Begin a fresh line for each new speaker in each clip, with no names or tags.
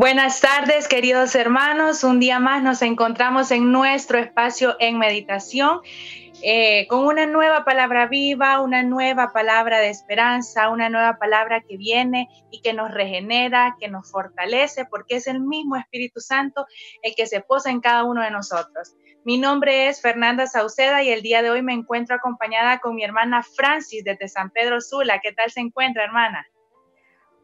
Buenas tardes, queridos hermanos. Un día más nos encontramos en nuestro espacio en meditación eh, con una nueva palabra viva, una nueva palabra de esperanza, una nueva palabra que viene y que nos regenera, que nos fortalece, porque es el mismo Espíritu Santo el que se posa en cada uno de nosotros. Mi nombre es Fernanda Sauceda y el día de hoy me encuentro acompañada con mi hermana Francis desde San Pedro Sula. ¿Qué tal se encuentra, hermana?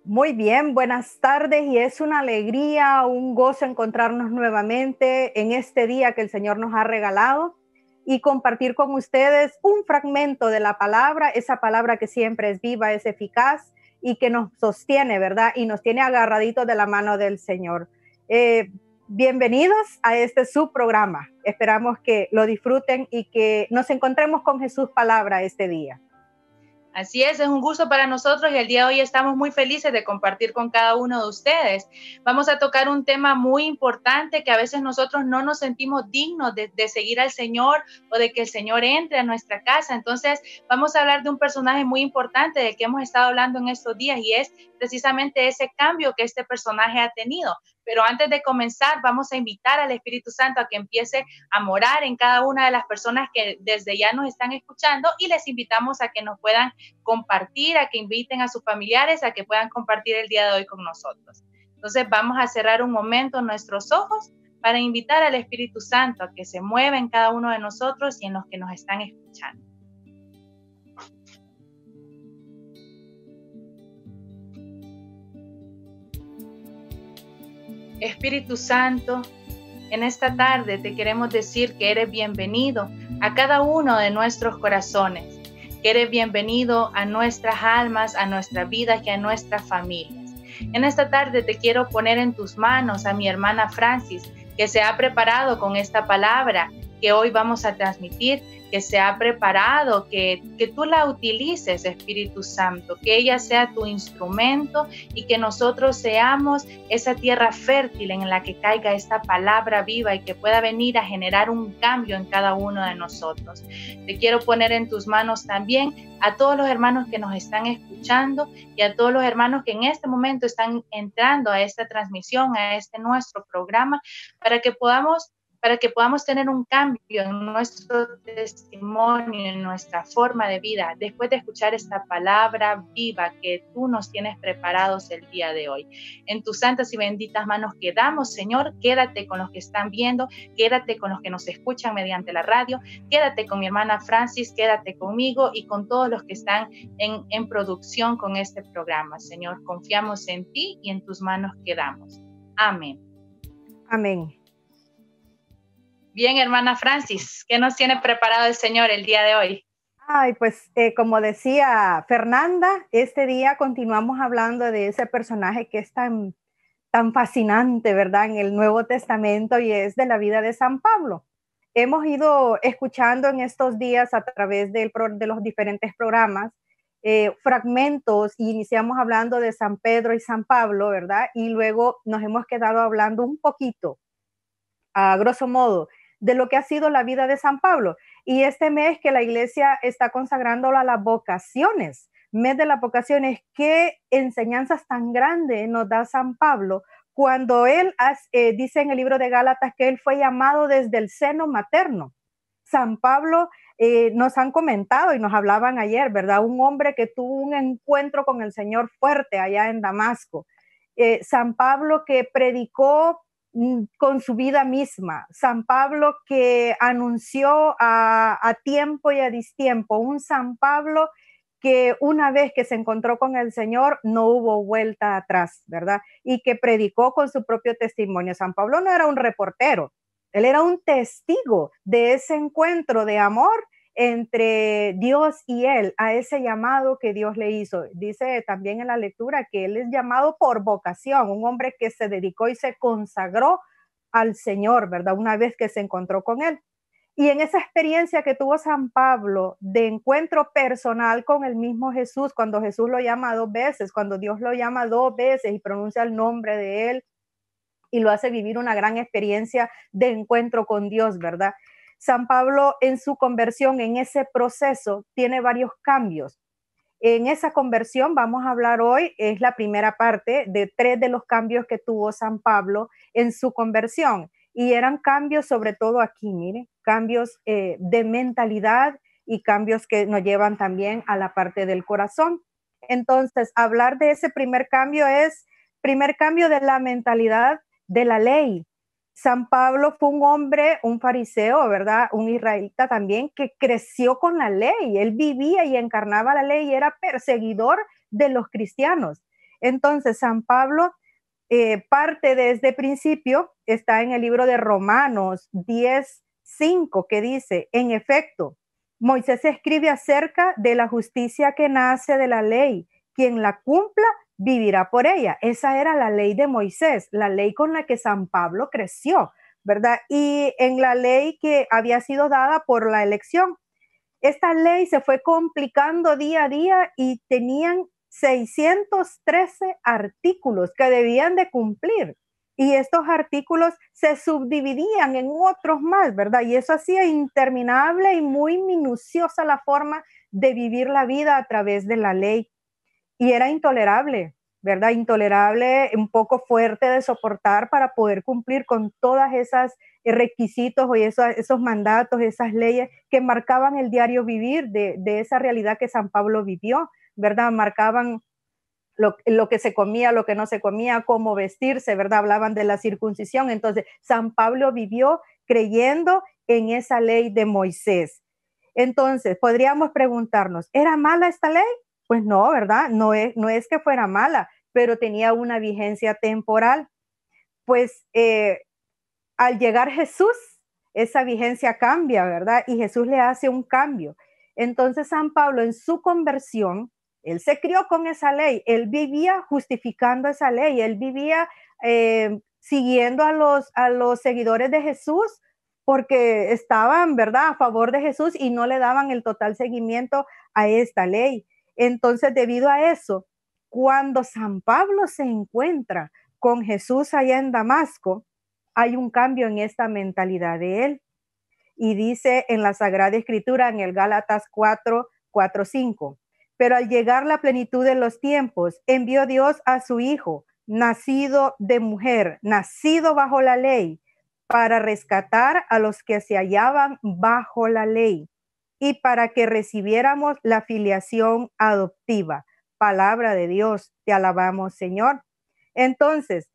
Muy bien, buenas tardes y es una alegría, un gozo encontrarnos nuevamente en este día que el Señor nos ha regalado y compartir con ustedes un fragmento de la palabra, esa palabra que siempre es viva, es eficaz y que nos sostiene, ¿verdad? Y nos tiene agarraditos de la mano del Señor. Eh, bienvenidos a este subprograma. Esperamos que lo disfruten y que nos encontremos con Jesús Palabra este día.
Así es, es un gusto para nosotros y el día de hoy estamos muy felices de compartir con cada uno de ustedes. Vamos a tocar un tema muy importante que a veces nosotros no nos sentimos dignos de, seguir al Señor o de que el Señor entre a nuestra casa. Entonces vamos a hablar de un personaje muy importante del que hemos estado hablando en estos días y es precisamente ese cambio que este personaje ha tenido. Pero antes de comenzar, vamos a invitar al Espíritu Santo a que empiece a morar en cada una de las personas que desde ya nos están escuchando y les invitamos a que nos puedan compartir, a que inviten a sus familiares, a que puedan compartir el día de hoy con nosotros. Entonces vamos a cerrar un momento nuestros ojos para invitar al Espíritu Santo a que se mueva en cada uno de nosotros y en los que nos están escuchando. Espíritu Santo, en esta tarde te queremos decir que eres bienvenido a cada uno de nuestros corazones, que eres bienvenido a nuestras almas, a nuestra vida y a nuestras familias. En esta tarde te quiero poner en tus manos a mi hermana Francis, que se ha preparado con esta palabra que hoy vamos a transmitir, que se ha preparado, que, que tú la utilices, Espíritu Santo, que ella sea tu instrumento y que nosotros seamos esa tierra fértil en la que caiga esta palabra viva y que pueda venir a generar un cambio en cada uno de nosotros. Te quiero poner en tus manos también a todos los hermanos que nos están escuchando y a todos los hermanos que en este momento están entrando a esta transmisión, a este nuestro programa, para que podamos para que podamos tener un cambio en nuestro testimonio, en nuestra forma de vida, después de escuchar esta palabra viva que tú nos tienes preparados el día de hoy. En tus santas y benditas manos quedamos, Señor, quédate con los que están viendo, quédate con los que nos escuchan mediante la radio, quédate con mi hermana Francis, quédate conmigo y con todos los que están en, en producción con este programa. Señor, confiamos en ti y en tus manos quedamos. Amén. Amén. Bien, hermana Francis, ¿qué nos tiene preparado el Señor el día de hoy?
Ay, pues eh, como decía Fernanda, este día continuamos hablando de ese personaje que es tan, tan fascinante, ¿verdad? En el Nuevo Testamento y es de la vida de San Pablo. Hemos ido escuchando en estos días a través del de los diferentes programas eh, fragmentos y iniciamos hablando de San Pedro y San Pablo, ¿verdad? Y luego nos hemos quedado hablando un poquito, a grosso modo, de lo que ha sido la vida de San Pablo. Y este mes que la iglesia está consagrándola a las vocaciones, mes de las vocaciones, qué enseñanzas tan grandes nos da San Pablo cuando él eh, dice en el libro de Gálatas que él fue llamado desde el seno materno. San Pablo eh, nos han comentado y nos hablaban ayer, ¿verdad? Un hombre que tuvo un encuentro con el Señor fuerte allá en Damasco. Eh, San Pablo que predicó Mm, con su vida misma. San Pablo que anunció a, tiempo y a distiempo, un San Pablo que una vez que se encontró con el Señor no hubo vuelta atrás, ¿verdad? Y que predicó con su propio testimonio. San Pablo no era un reportero, él era un testigo de ese encuentro de amor entre Dios y él, a ese llamado que Dios le hizo. Dice también en la lectura que él es llamado por vocación, un hombre que se dedicó y se consagró al Señor, ¿verdad? Una vez que se encontró con él. Y en esa experiencia que tuvo San Pablo de encuentro personal con el mismo Jesús, cuando Jesús lo llama dos veces, cuando Dios lo llama dos veces y pronuncia el nombre de él y lo hace vivir una gran experiencia de encuentro con Dios, ¿verdad? San Pablo en su conversión, en ese proceso, tiene varios cambios. En esa conversión vamos a hablar hoy, es la primera parte de tres de los cambios que tuvo San Pablo en su conversión. Y eran cambios sobre todo aquí, mire, cambios eh, de mentalidad y cambios que nos llevan también a la parte del corazón. Entonces, hablar de ese primer cambio es primer cambio de la mentalidad de la ley, San Pablo fue un hombre, un fariseo, ¿verdad? Un israelita también, que creció con la ley. Él vivía y encarnaba la ley y era perseguidor de los cristianos. Entonces, San Pablo eh, parte desde este principio, está en el libro de Romanos 10, 5, que dice, en efecto, Moisés escribe acerca de la justicia que nace de la ley. Quien la cumpla vivirá por ella. Esa era la ley de Moisés, la ley con la que San Pablo creció, ¿verdad? Y en la ley que había sido dada por la elección. Esta ley se fue complicando día a día y tenían 613 artículos que debían de cumplir. Y estos artículos se subdividían en otros más, ¿verdad? Y eso hacía interminable y muy minuciosa la forma de vivir la vida a través de la ley y era intolerable, ¿verdad? Intolerable, un poco fuerte de soportar para poder cumplir con todas esas eh, requisitos o esos, mandatos, esas leyes que marcaban el diario vivir de, esa realidad que San Pablo vivió, ¿verdad? Marcaban lo, que se comía, lo que no se comía, cómo vestirse, ¿verdad? Hablaban de la circuncisión. Entonces, San Pablo vivió creyendo en esa ley de Moisés. Entonces, podríamos preguntarnos, ¿era mala esta ley? Pues no, ¿verdad? No es, no es que fuera mala, pero tenía una vigencia temporal. Pues eh, al llegar Jesús, esa vigencia cambia, ¿verdad? Y Jesús le hace un cambio. Entonces San Pablo en su conversión, él se crió con esa ley, él vivía justificando esa ley, él vivía eh, siguiendo a los, a los seguidores de Jesús porque estaban, ¿verdad?, a favor de Jesús y no le daban el total seguimiento a esta ley. Entonces, debido a eso, cuando San Pablo se encuentra con Jesús allá en Damasco, hay un cambio en esta mentalidad de él. Y dice en la Sagrada Escritura, en el Gálatas 4, 4, 5, pero al llegar la plenitud de los tiempos, envió Dios a su Hijo, nacido de mujer, nacido bajo la ley, para rescatar a los que se hallaban bajo la ley, y para que recibiéramos la filiación adoptiva. Palabra de Dios, te alabamos Señor. Entonces,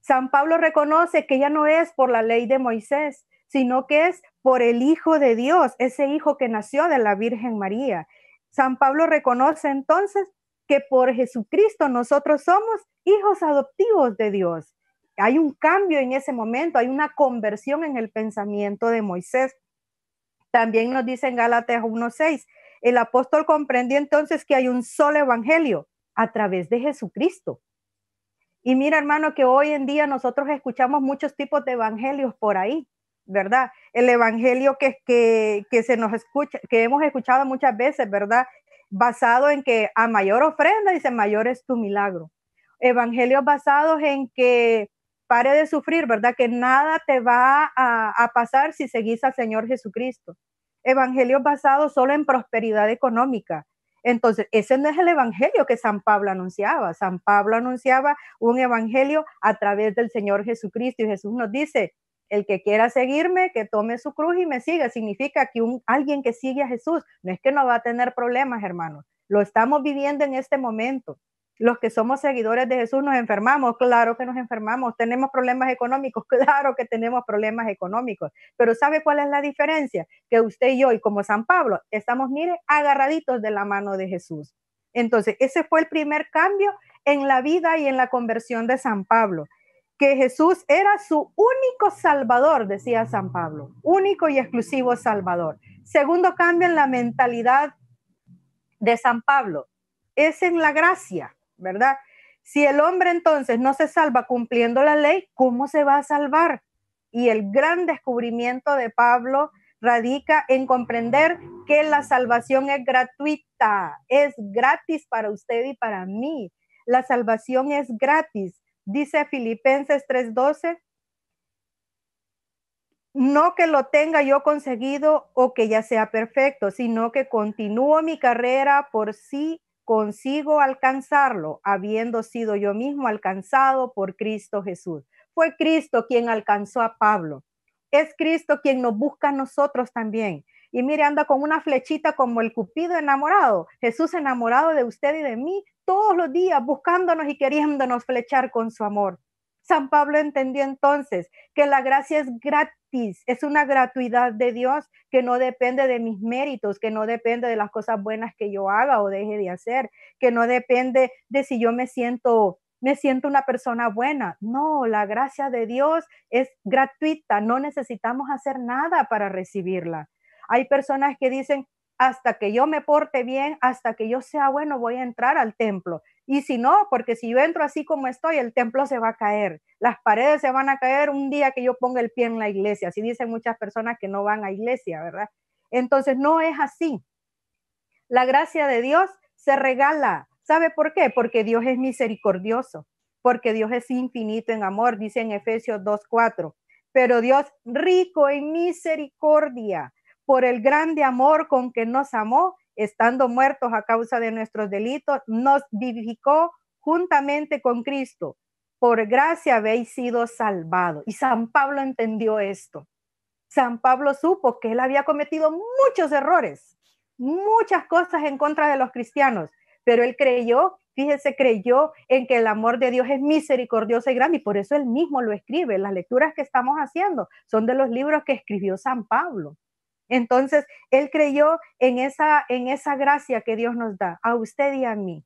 San Pablo reconoce que ya no es por la ley de Moisés, sino que es por el Hijo de Dios, ese Hijo que nació de la Virgen María. San Pablo reconoce entonces que por Jesucristo nosotros somos hijos adoptivos de Dios. Hay un cambio en ese momento, hay una conversión en el pensamiento de Moisés. También nos dice en Gálatas 1.6, el apóstol comprendió entonces que hay un solo evangelio a través de Jesucristo. Y mira, hermano, que hoy en día nosotros escuchamos muchos tipos de evangelios por ahí, ¿verdad? El evangelio que, que se nos escucha, que hemos escuchado muchas veces, ¿verdad? Basado en que a mayor ofrenda, dice, mayor es tu milagro. Evangelios basados en que pare de sufrir, ¿verdad? Que nada te va a, pasar si seguís al Señor Jesucristo. Evangelio basado solo en prosperidad económica. Entonces, ese no es el evangelio que San Pablo anunciaba. San Pablo anunciaba un evangelio a través del Señor Jesucristo y Jesús nos dice, el que quiera seguirme, que tome su cruz y me siga. Significa que alguien que sigue a Jesús, no es que no va a tener problemas, hermanos. Lo estamos viviendo en este momento los que somos seguidores de Jesús nos enfermamos, claro que nos enfermamos, tenemos problemas económicos, claro que tenemos problemas económicos, pero ¿sabe cuál es la diferencia? Que usted y yo, y como San Pablo, estamos, mire, agarraditos de la mano de Jesús. Entonces, ese fue el primer cambio en la vida y en la conversión de San Pablo, que Jesús era su único salvador, decía San Pablo, único y exclusivo salvador. Segundo cambio en la mentalidad de San Pablo, es en la gracia. ¿verdad? Si el hombre entonces no se salva cumpliendo la ley, ¿cómo se va a salvar? Y el gran descubrimiento de Pablo radica en comprender que la salvación es gratuita, es gratis para usted y para mí. La salvación es gratis, dice Filipenses 3:12. No que lo tenga yo conseguido o que ya sea perfecto, sino que continúo mi carrera por sí consigo alcanzarlo habiendo sido yo mismo alcanzado por Cristo Jesús. Fue Cristo quien alcanzó a Pablo. Es Cristo quien nos busca a nosotros también. Y mire, anda con una flechita como el cupido enamorado, Jesús enamorado de usted y de mí, todos los días buscándonos y queriéndonos flechar con su amor. San Pablo entendió entonces que la gracia es gratis, es una gratuidad de Dios que no depende de mis méritos, que no depende de las cosas buenas que yo haga o deje de hacer, que no depende de si yo me siento me siento una persona buena. No, la gracia de Dios es gratuita, no necesitamos hacer nada para recibirla. Hay personas que dicen, hasta que yo me porte bien, hasta que yo sea bueno, voy a entrar al templo. Y si no, porque si yo entro así como estoy, el templo se va a caer, las paredes se van a caer un día que yo ponga el pie en la iglesia. Así dicen muchas personas que no van a iglesia, ¿verdad? Entonces, no es así. La gracia de Dios se regala. ¿Sabe por qué? Porque Dios es misericordioso, porque Dios es infinito en amor, dice en Efesios 2.4. Pero Dios rico en misericordia por el grande amor con que nos amó, estando muertos a causa de nuestros delitos, nos vivificó juntamente con Cristo. Por gracia habéis sido salvados. Y San Pablo entendió esto. San Pablo supo que él había cometido muchos errores, muchas cosas en contra de los cristianos, pero él creyó, fíjese, creyó en que el amor de Dios es misericordioso y grande, y por eso él mismo lo escribe. Las lecturas que estamos haciendo son de los libros que escribió San Pablo. Entonces, él creyó en esa, en esa gracia que Dios nos da, a usted y a mí.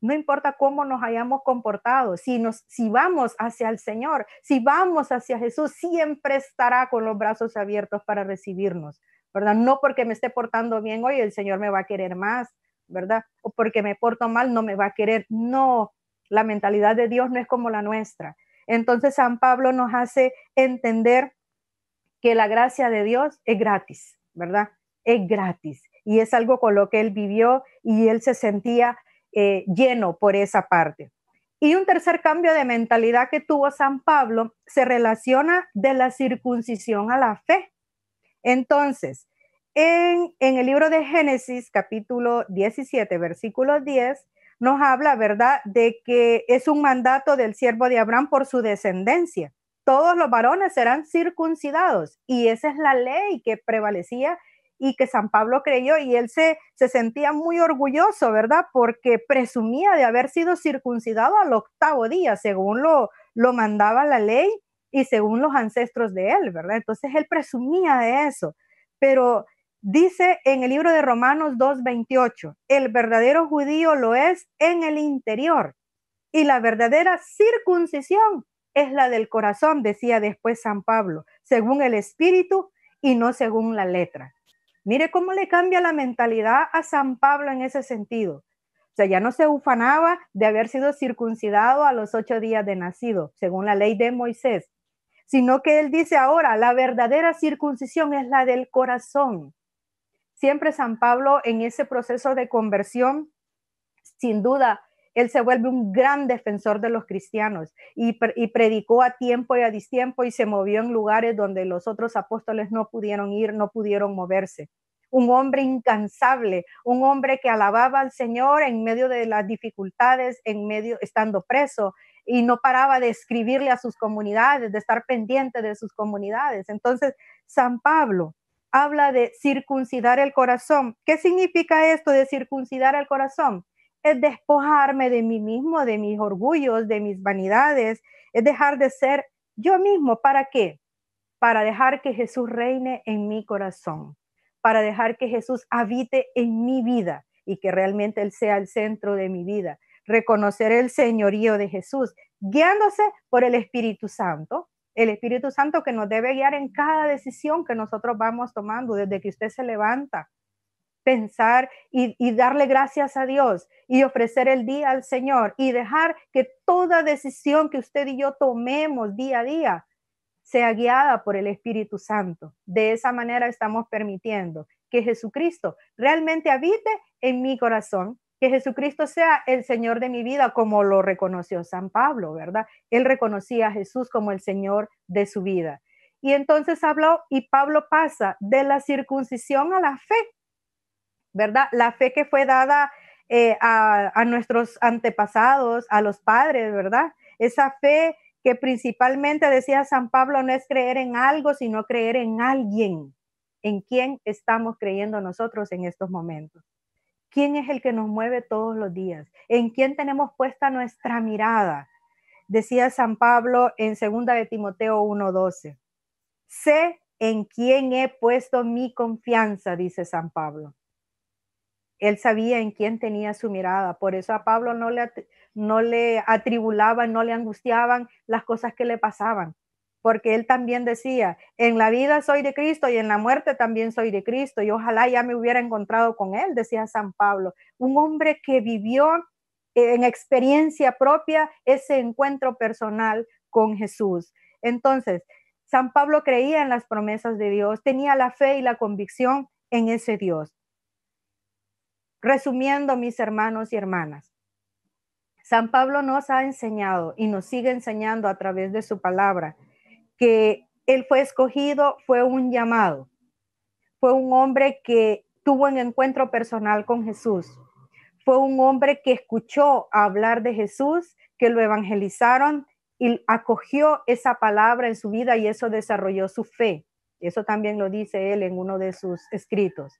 No importa cómo nos hayamos comportado, si, nos, si vamos hacia el Señor, si vamos hacia Jesús, siempre estará con los brazos abiertos para recibirnos, ¿verdad? No porque me esté portando bien hoy, el Señor me va a querer más, ¿verdad? O porque me porto mal, no me va a querer. No, la mentalidad de Dios no es como la nuestra. Entonces San Pablo nos hace entender que la gracia de Dios es gratis, ¿verdad? Es gratis. Y es algo con lo que él vivió y él se sentía eh, lleno por esa parte. Y un tercer cambio de mentalidad que tuvo San Pablo se relaciona de la circuncisión a la fe. Entonces, en, en, el libro de Génesis, capítulo 17, versículo 10, nos habla, ¿verdad?, de que es un mandato del siervo de Abraham por su descendencia todos los varones serán circuncidados. Y esa es la ley que prevalecía y que San Pablo creyó y él se, se sentía muy orgulloso, ¿verdad? Porque presumía de haber sido circuncidado al octavo día, según lo, lo mandaba la ley y según los ancestros de él, ¿verdad? Entonces él presumía de eso. Pero dice en el libro de Romanos 2.28, el verdadero judío lo es en el interior y la verdadera circuncisión es la del corazón, decía después San Pablo, según el espíritu y no según la letra. Mire cómo le cambia la mentalidad a San Pablo en ese sentido. O sea, ya no se ufanaba de haber sido circuncidado a los ocho días de nacido, según la ley de Moisés, sino que él dice ahora, la verdadera circuncisión es la del corazón. Siempre San Pablo en ese proceso de conversión, sin duda, él se vuelve un gran defensor de los cristianos y, predicó a tiempo y a distiempo y se movió en lugares donde los otros apóstoles no pudieron ir, no pudieron moverse. Un hombre incansable, un hombre que alababa al Señor en medio de las dificultades, en medio estando preso y no paraba de escribirle a sus comunidades, de estar pendiente de sus comunidades. Entonces, San Pablo habla de circuncidar el corazón. ¿Qué significa esto de circuncidar el corazón? es despojarme de mí mismo, de mis orgullos, de mis vanidades, es dejar de ser yo mismo. ¿Para qué? Para dejar que Jesús reine en mi corazón, para dejar que Jesús habite en mi vida y que realmente Él sea el centro de mi vida. Reconocer el señorío de Jesús, guiándose por el Espíritu Santo, el Espíritu Santo que nos debe guiar en cada decisión que nosotros vamos tomando desde que usted se levanta pensar y, darle gracias a Dios y ofrecer el día al Señor y dejar que toda decisión que usted y yo tomemos día a día sea guiada por el Espíritu Santo. De esa manera estamos permitiendo que Jesucristo realmente habite en mi corazón, que Jesucristo sea el Señor de mi vida, como lo reconoció San Pablo, ¿verdad? Él reconocía a Jesús como el Señor de su vida. Y entonces habló y Pablo pasa de la circuncisión a la fe ¿verdad? La fe que fue dada eh, a, nuestros antepasados, a los padres, ¿verdad? Esa fe que principalmente decía San Pablo no es creer en algo, sino creer en alguien, en quién estamos creyendo nosotros en estos momentos. ¿Quién es el que nos mueve todos los días? ¿En quién tenemos puesta nuestra mirada? Decía San Pablo en 2 de Timoteo 1:12. Sé en quién he puesto mi confianza, dice San Pablo. Él sabía en quién tenía su mirada, por eso a Pablo no le, no le atribulaban, no le angustiaban las cosas que le pasaban, porque él también decía, en la vida soy de Cristo y en la muerte también soy de Cristo, y ojalá ya me hubiera encontrado con él, decía San Pablo, un hombre que vivió en experiencia propia ese encuentro personal con Jesús. Entonces, San Pablo creía en las promesas de Dios, tenía la fe y la convicción en ese Dios. Resumiendo, mis hermanos y hermanas, San Pablo nos ha enseñado y nos sigue enseñando a través de su palabra que él fue escogido, fue un llamado, fue un hombre que tuvo un encuentro personal con Jesús, fue un hombre que escuchó hablar de Jesús, que lo evangelizaron y acogió esa palabra en su vida y eso desarrolló su fe. Eso también lo dice él en uno de sus escritos.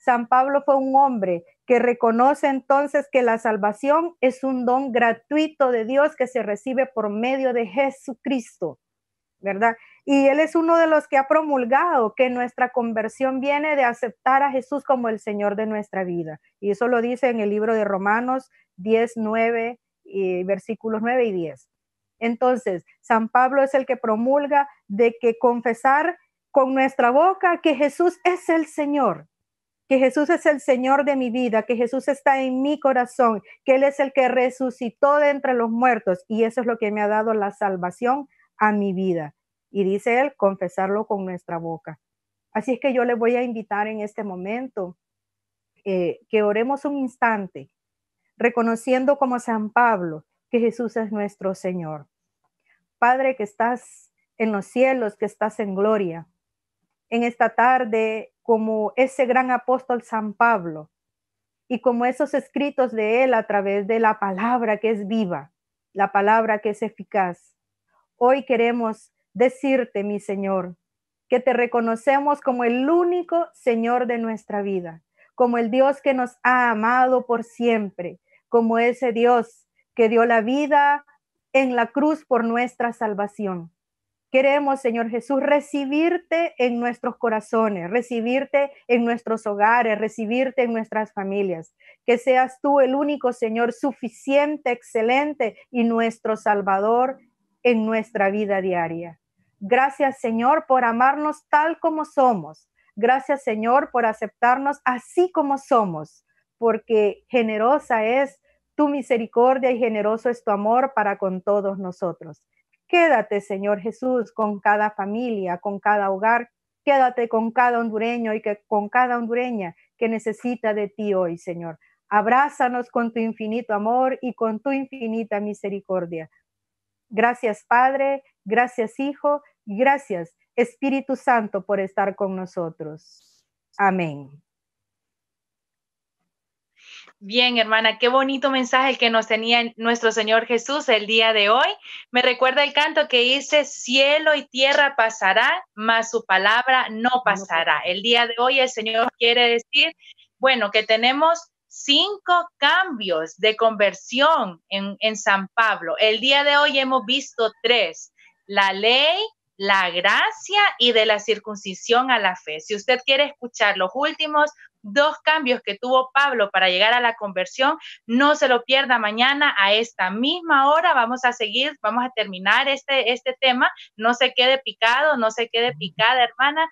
San Pablo fue un hombre que reconoce entonces que la salvación es un don gratuito de Dios que se recibe por medio de Jesucristo, ¿verdad? Y él es uno de los que ha promulgado que nuestra conversión viene de aceptar a Jesús como el Señor de nuestra vida. Y eso lo dice en el libro de Romanos 10, 9 y versículos 9 y 10. Entonces, San Pablo es el que promulga de que confesar con nuestra boca que Jesús es el Señor que Jesús es el Señor de mi vida, que Jesús está en mi corazón, que Él es el que resucitó de entre los muertos y eso es lo que me ha dado la salvación a mi vida. Y dice Él, confesarlo con nuestra boca. Así es que yo le voy a invitar en este momento eh, que oremos un instante, reconociendo como San Pablo que Jesús es nuestro Señor. Padre que estás en los cielos, que estás en gloria en esta tarde como ese gran apóstol San Pablo y como esos escritos de él a través de la palabra que es viva, la palabra que es eficaz. Hoy queremos decirte, mi Señor, que te reconocemos como el único Señor de nuestra vida, como el Dios que nos ha amado por siempre, como ese Dios que dio la vida en la cruz por nuestra salvación. Queremos, Señor Jesús, recibirte en nuestros corazones, recibirte en nuestros hogares, recibirte en nuestras familias. Que seas tú el único, Señor, suficiente, excelente y nuestro Salvador en nuestra vida diaria. Gracias, Señor, por amarnos tal como somos. Gracias, Señor, por aceptarnos así como somos, porque generosa es tu misericordia y generoso es tu amor para con todos nosotros. Quédate, Señor Jesús, con cada familia, con cada hogar. Quédate con cada hondureño y que, con cada hondureña que necesita de ti hoy, Señor. Abrázanos con tu infinito amor y con tu infinita misericordia. Gracias, Padre. Gracias, Hijo. Gracias, Espíritu Santo, por estar con nosotros. Amén.
Bien, hermana, qué bonito mensaje el que nos tenía nuestro Señor Jesús el día de hoy. Me recuerda el canto que dice, cielo y tierra pasará, mas su palabra no pasará. El día de hoy el Señor quiere decir, bueno, que tenemos cinco cambios de conversión en, en San Pablo. El día de hoy hemos visto tres, la ley, la gracia y de la circuncisión a la fe. Si usted quiere escuchar los últimos dos cambios que tuvo Pablo para llegar a la conversión. No se lo pierda mañana a esta misma hora. Vamos a seguir, vamos a terminar este, este tema. No se quede picado, no se quede picada, hermana.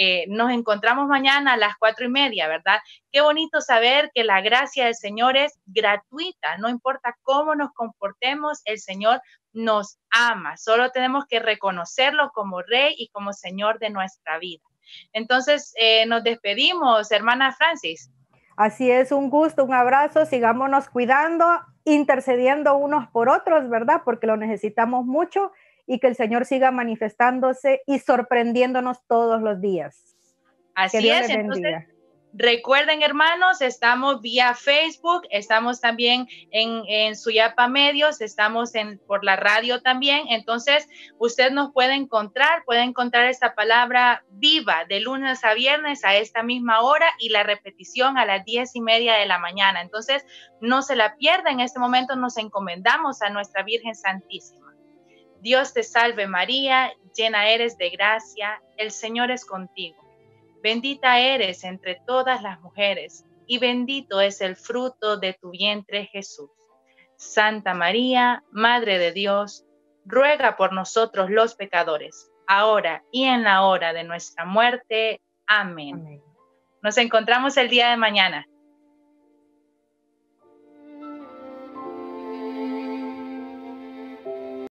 Eh, nos encontramos mañana a las cuatro y media, ¿verdad? Qué bonito saber que la gracia del Señor es gratuita, no importa cómo nos comportemos, el Señor nos ama, solo tenemos que reconocerlo como Rey y como Señor de nuestra vida. Entonces, eh, nos despedimos, hermana Francis.
Así es, un gusto, un abrazo, sigámonos cuidando, intercediendo unos por otros, ¿verdad? Porque lo necesitamos mucho y que el Señor siga manifestándose y sorprendiéndonos todos los días. Así es, entonces
Recuerden, hermanos, estamos vía Facebook, estamos también en, en Suyapa Medios, estamos en, por la radio también. Entonces, usted nos puede encontrar, puede encontrar esta palabra viva de lunes a viernes a esta misma hora y la repetición a las diez y media de la mañana. Entonces, no se la pierda. En este momento nos encomendamos a nuestra Virgen Santísima. Dios te salve María, llena eres de gracia, el Señor es contigo Bendita eres entre todas las mujeres, y bendito es el fruto de tu vientre Jesús. Santa María, Madre de Dios, ruega por nosotros los pecadores, ahora y en la hora de nuestra muerte. Amén. Nos encontramos el día de mañana.